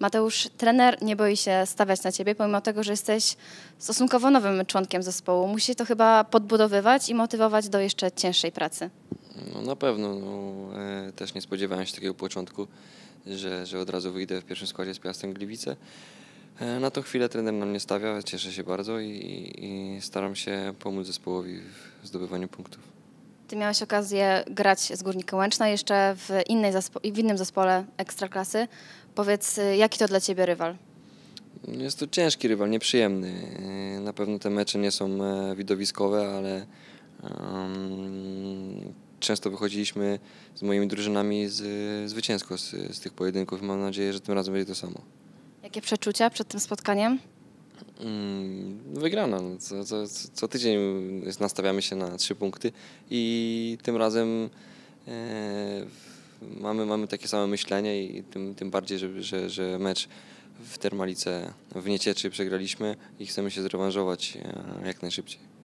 Mateusz, trener nie boi się stawiać na ciebie, pomimo tego, że jesteś stosunkowo nowym członkiem zespołu. Musi to chyba podbudowywać i motywować do jeszcze cięższej pracy. No na pewno. No, e, też nie spodziewałem się takiego początku, że, że od razu wyjdę w pierwszym składzie z Piastem Gliwice. E, na tą chwilę trener na mnie stawia, cieszę się bardzo i, i, i staram się pomóc zespołowi w zdobywaniu punktów. Ty miałeś okazję grać z Górnikiem Łęczna jeszcze w, innej w innym zespole Ekstraklasy. Powiedz, y, jaki to dla Ciebie rywal? Jest to ciężki rywal, nieprzyjemny. Y, na pewno te mecze nie są e, widowiskowe, ale um, często wychodziliśmy z moimi drużynami z, zwycięsko z, z tych pojedynków. Mam nadzieję, że tym razem będzie to samo. Jakie przeczucia przed tym spotkaniem? Mm, wygrana. No. Co, co, co, tydzień nastawiamy się na trzy punkty i tym razem e, mamy, mamy takie same myślenie i tym, tym bardziej, że, że, że mecz w Termalice w Niecieczy przegraliśmy i chcemy się zrewanżować e, jak najszybciej.